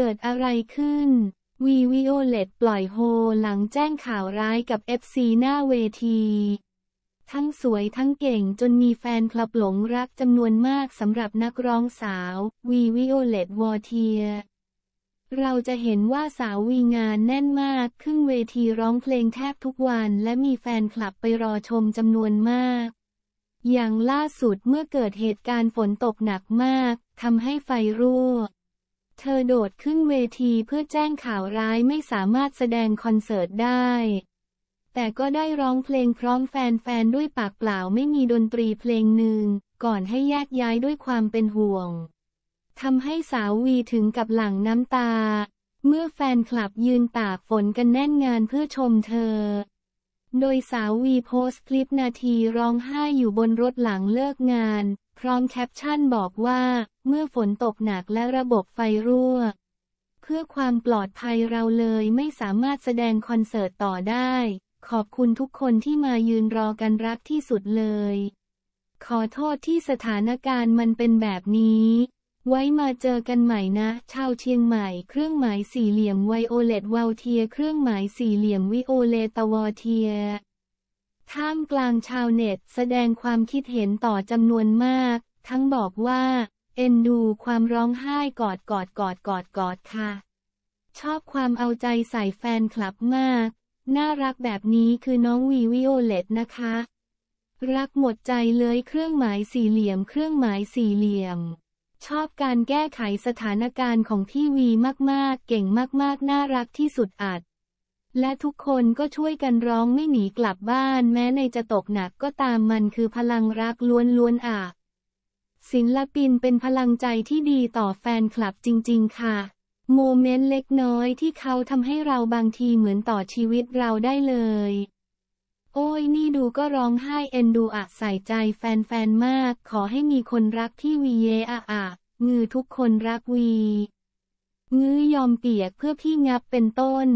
เกิดอะไรขึ้นวีวิโอเลตปล่อยโฮหลังแจ้งข่าวร้ายกับเอฟซีหน้าเวที ทั้งสวยทั้งเก่งจนมีแฟนคลับหลงรักจำนวนมากสำหรับนักร้องสาววีวิโอเลตวอเทียเราจะเห็นว่าสาววีงานแน่นมากขึ้นเวทีร้องเพลงแทบทุกวัน และมีแฟนคลับไปรอชมจำนวนมาก อย่างล่าสุดเมื่อเกิดเหตุการณ์ฝนตกหนักมากทำให้ไฟรั่วเธอโดดขึ้นเวทีเพื่อแจ้งข่าวร้ายไม่สามารถแสดงคอนเสิร์ตได้ แต่ก็ได้ร้องเพลงพร้อมแฟนๆ ด้วยปากเปล่าไม่มีดนตรีเพลงหนึ่งก่อนให้แยกย้ายด้วยความเป็นห่วง ทำให้สาววีถึงกับหลั่งน้ำตา เมื่อแฟนคลับยืนตากฝนกันแน่นงานเพื่อชมเธอ โดยสาววีโพสต์คลิปนาทีร้องไห้อยู่บนรถหลังเลิกงานพร้อมแคปชั่นบอกว่า เมื่อฝนตกหนักและระบบไฟรั่วเพื่อความปลอดภัยเราเลยไม่สามารถแสดงคอนเสิร์ตต่อได้ ขอบคุณทุกคนที่มายืนรอกันรักที่สุดเลย ขอโทษที่สถานการณ์มันเป็นแบบนี้ ไว้มาเจอกันใหม่นะชาวเชียงใหม่ เครื่องหมายสี่เหลี่ยมไวโอเลตวาวเทีย เครื่องหมายสี่เหลี่ยมวิโอเลตวอเทียท่ามกลางชาวเน็ต แสดงความคิดเห็นต่อจำนวนมาก ทั้งบอกว่า เอ็นดูความร้องไห้กอดกอดกอดกอดกอดค่ะ ชอบความเอาใจใส่แฟนคลับมาก น่ารักแบบนี้คือน้องวีวิโอเลตนะคะ รักหมดใจเลยเครื่องหมายสี่เหลี่ยมเครื่องหมายสี่เหลี่ยม ชอบการแก้ไขสถานการณ์ของพี่วีมากๆ เก่งมากๆ น่ารักที่สุดอัดและทุกคนก็ช่วยกันร้องไม่หนีกลับบ้าน แม้ในจะตกหนักก็ตามมันคือพลังรักล้วนๆอ่ะศิลปินเป็นพลังใจที่ดีต่อแฟนคลับจริง ๆ ค่ะ โมเมนต์เล็กน้อยที่เขาทำให้เราบางทีเหมือนต่อชีวิตเราได้เลย โอ้ยนี่ดูก็ร้องไห้เอ็นดูอะใส่ใจแฟน ๆ มาก ขอให้มีคนรักที่วีเยอะอะงือทุกคนรักวี งื้อยอมเปียกเพื่อพี่งับเป็นต้น